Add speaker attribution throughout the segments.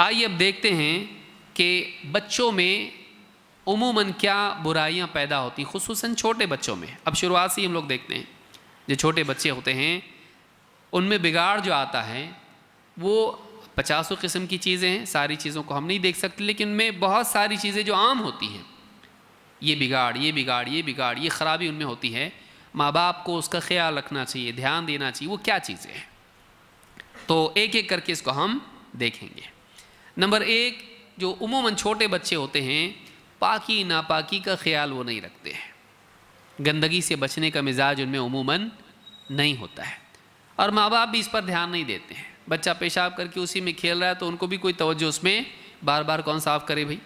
Speaker 1: आइए अब देखते हैं कि बच्चों में उमूमन क्या बुराइयां पैदा होती हैं खसूस छोटे बच्चों में अब शुरुआत से ही हम लोग देखते हैं जो छोटे बच्चे होते हैं उनमें बिगाड़ जो आता है वो पचासों किस्म की चीज़ें हैं सारी चीज़ों को हम नहीं देख सकते लेकिन उनमें बहुत सारी चीज़ें जो आम होती हैं ये बिगाड़ ये बिगाड़ ये बिगाड़ ये ख़राबी उनमें होती है माँ बाप को उसका ख्याल रखना चाहिए ध्यान देना चाहिए वो क्या चीज़ें हैं तो एक एक करके इसको हम देखेंगे नंबर एक जो उमूमन छोटे बच्चे होते हैं पाकी नापाकी का ख्याल वो नहीं रखते हैं गंदगी से बचने का मिजाज उनमें उमूमन नहीं होता है और माँ बाप भी इस पर ध्यान नहीं देते हैं बच्चा पेशाब करके उसी में खेल रहा है तो उनको भी कोई तवज्जो उसमें बार बार कौन साफ़ करे भाई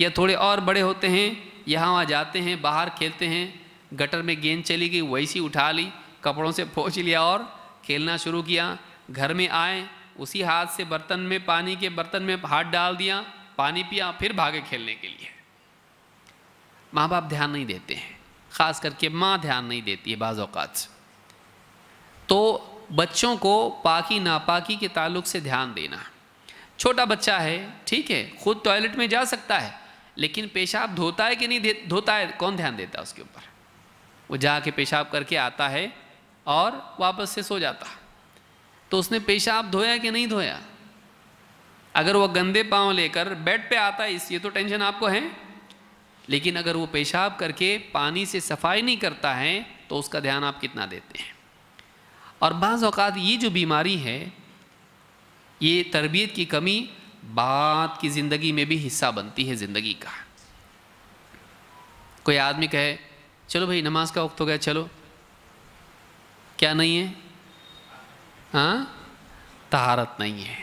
Speaker 1: या थोड़े और बड़े होते हैं यहाँ वहाँ जाते हैं बाहर खेलते हैं गटर में गेंद चली गई वैसी उठा ली कपड़ों से पोछ लिया और खेलना शुरू किया घर में आए उसी हाथ से बर्तन में पानी के बर्तन में हाथ डाल दिया पानी पिया फिर भागे खेलने के लिए माँ बाप ध्यान नहीं देते हैं ख़ास करके माँ ध्यान नहीं देती है बाज़ात तो बच्चों को पाकी नापाकी के ताल्लुक से ध्यान देना छोटा बच्चा है ठीक है खुद टॉयलेट में जा सकता है लेकिन पेशाब धोता है कि नहीं धोता है कौन ध्यान देता है उसके ऊपर वो जाके पेशाब करके आता है और वापस से सो जाता है तो उसने पेशाब धोया कि नहीं धोया अगर वो गंदे पांव लेकर बेड पे आता है इस ये तो टेंशन आपको है लेकिन अगर वो पेशाब करके पानी से सफाई नहीं करता है तो उसका ध्यान आप कितना देते हैं और बाज़ ये जो बीमारी है ये तरबियत की कमी बात की ज़िंदगी में भी हिस्सा बनती है ज़िंदगी का कोई आदमी कहे चलो भाई नमाज का वक्त हो गया चलो क्या नहीं है हाँ तहारत नहीं है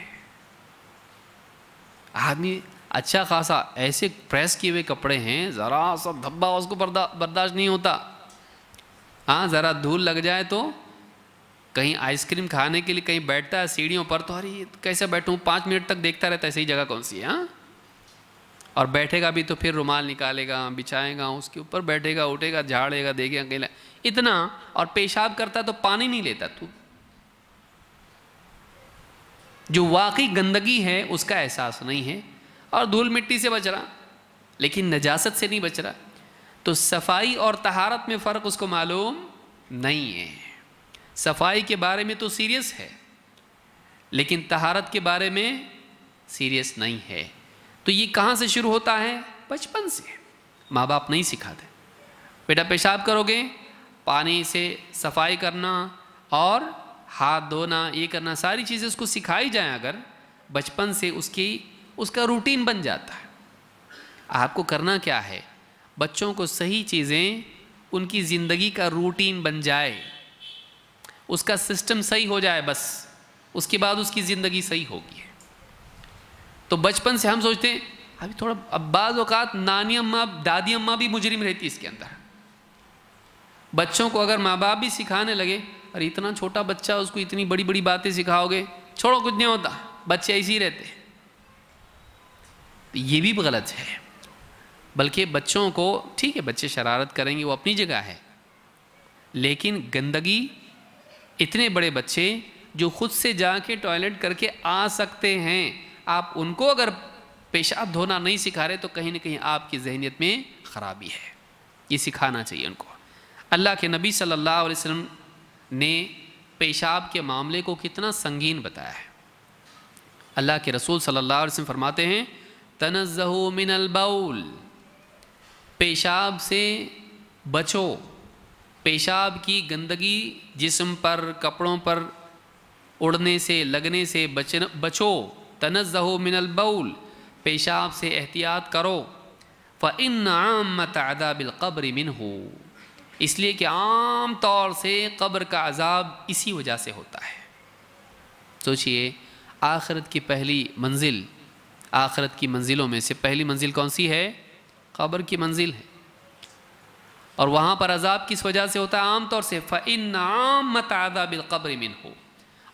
Speaker 1: आदमी अच्छा खासा ऐसे प्रेस किए हुए कपड़े हैं ज़रा सा धब्बा उसको बर्दा बर्दाश्त नहीं होता हाँ ज़रा धूल लग जाए तो कहीं आइसक्रीम खाने के लिए कहीं बैठता है सीढ़ियों पर तो अरे कैसे बैठूँ पाँच मिनट तक देखता रहता है सही जगह कौन सी है हाँ और बैठेगा भी तो फिर रुमाल निकालेगा बिछाएगा उसके ऊपर बैठेगा उठेगा झाड़ेगा देखेगा कहीं इतना और पेशाब करता है तो पानी नहीं लेता तू जो वाकई गंदगी है उसका एहसास नहीं है और धूल मिट्टी से बच रहा लेकिन नजासत से नहीं बच रहा तो सफाई और तहारत में फ़र्क उसको मालूम नहीं है सफाई के बारे में तो सीरियस है लेकिन तहारत के बारे में सीरियस नहीं है तो ये कहाँ से शुरू होता है बचपन से माँ बाप नहीं सिखाते बेटा पेशाब करोगे पानी से सफाई करना और हाथ धोना ये करना सारी चीज़ें उसको सिखाई जाए अगर बचपन से उसकी उसका रूटीन बन जाता है आपको करना क्या है बच्चों को सही चीज़ें उनकी ज़िंदगी का रूटीन बन जाए उसका सिस्टम सही हो जाए बस उसके बाद उसकी ज़िंदगी सही होगी तो बचपन से हम सोचते हैं अभी थोड़ा अब बाज़ अवत नानी अम्मा दादी अम्मा भी मुजरिम रहती इसके अंदर बच्चों को अगर माँ बाप भी सिखाने लगे अरे इतना छोटा बच्चा उसको इतनी बड़ी बड़ी बातें सिखाओगे छोड़ो कुछ नहीं होता बच्चे ऐसे ही रहते तो ये भी गलत है बल्कि बच्चों को ठीक है बच्चे शरारत करेंगे वो अपनी जगह है लेकिन गंदगी इतने बड़े बच्चे जो खुद से जाके टॉयलेट करके आ सकते हैं आप उनको अगर पेशाब धोना नहीं सिखा रहे तो कहीं ना कहीं आपकी जहनीत में ख़राबी है ये सिखाना चाहिए उनको अल्लाह के नबी सल्लल्लाहु अलैहि वसल्लम ने पेशाब के मामले को कितना संगीन बताया है अल्लाह के रसूल सल्लल्लाहु अलैहि वसल्लम फरमाते हैं तनजहु मिन अलबाउल पेशाब से बचो पेशाब की गंदगी जिस्म पर कपड़ों पर उड़ने से लगने से बचन बचो तनजहु मिन अलबाउल पेशाब से एहतियात करो फ़ इन आम मतदा बिलकब्र मिन हो इसलिए कि आम तौर से कब्र का अजाब इसी वजह से होता है सोचिए आखरत की पहली मंजिल आखरत की मंजिलों में से पहली मंजिल कौन सी है कब्र की मंजिल है और वहाँ पर अजाब किस वजह से होता है आम तौर से फ़िन आम बिलकब्र मिन हो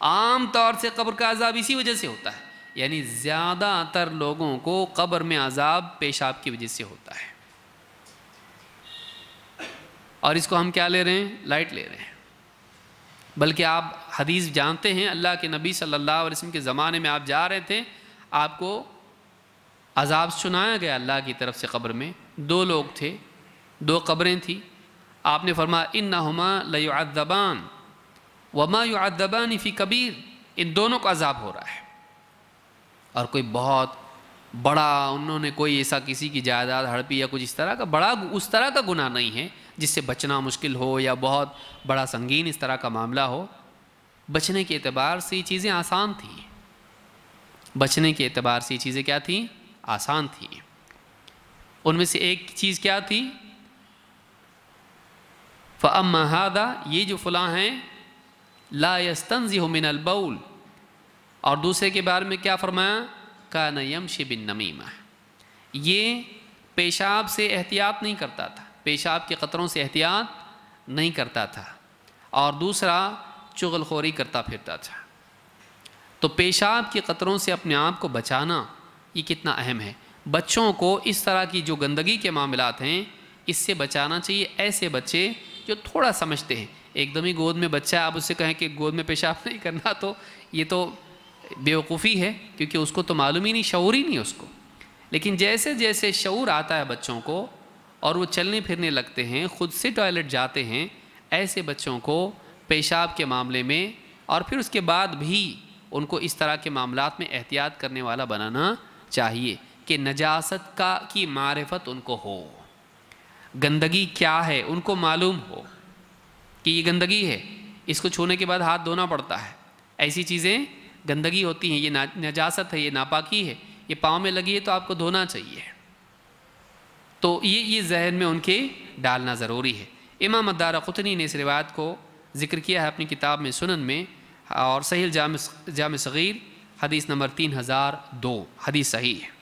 Speaker 1: आम तौर से कब्र का अजाब इसी वजह से होता है यानी ज़्यादातर लोगों को कब्र में अजाब पेशाब की वजह से होता है और इसको हम क्या ले रहे हैं लाइट ले रहे हैं बल्कि आप हदीस जानते हैं अल्लाह के नबी सल्लल्लाहु अलैहि वसल्लम के ज़माने में आप जा रहे थे आपको अजाब सुनाया गया अल्लाह की तरफ से कब्र में दो लोग थे दो कब्रें थी आपने फरमाया इन नहुमा लयुद्दबान वमा युद्दबान फ़ी कबीर इन दोनों को अजाब हो रहा है और कोई बहुत बड़ा उन्होंने कोई ऐसा किसी की जायदाद हड़पी या कुछ इस तरह का बड़ा उस तरह का गुनाह नहीं है जिससे बचना मुश्किल हो या बहुत बड़ा संगीन इस तरह का मामला हो बचने के अतबार से ये चीज़ें आसान थी बचने के अतबार से ये चीज़ें क्या थी आसान थी उनमें से एक चीज़ क्या थी फ़महादा ये जो फ़लाँ हैं जी हो मिन अलबउल और दूसरे के बारे में क्या फरमाया का नयम शिबिन नमीमा ये पेशाब से एहतियात नहीं करता था पेशाब के क़तरों से एहतियात नहीं करता था और दूसरा चुगलखोरी करता फिरता था तो पेशाब के क़तरों से अपने आप को बचाना ये कितना अहम है बच्चों को इस तरह की जो गंदगी के मामलात हैं इससे बचाना चाहिए ऐसे बच्चे जो थोड़ा समझते हैं एकदम ही गोद में बच्चा है आप उससे कहें कि गोद में पेशाब नहीं करना तो ये तो बेवकूफ़ी है क्योंकि उसको तो मालूम ही नहीं शौर ही नहीं उसको लेकिन जैसे जैसे शौर आता है बच्चों को और वो चलने फिरने लगते हैं ख़ुद से टॉयलेट जाते हैं ऐसे बच्चों को पेशाब के मामले में और फिर उसके बाद भी उनको इस तरह के मामला में एहतियात करने वाला बनाना चाहिए कि नजासत का की मारफत उनको हो गंदगी क्या है उनको मालूम हो कि ये गंदगी है इसको छूने के बाद हाथ धोना पड़ता है ऐसी चीज़ें गंदगी होती हैं ये ना नजासत है ये नापाकी है ये पाँव में लगी है तो आपको धोना चाहिए तो ये ये जहन में उनके डालना ज़रूरी है इमाम अदारा कुतनी ने इस रिवायत को जिक्र किया है अपनी किताब में सुनन में और सहील जाम जाम सग़ीर हदीस नंबर तीन हज़ार दो हदीस सही है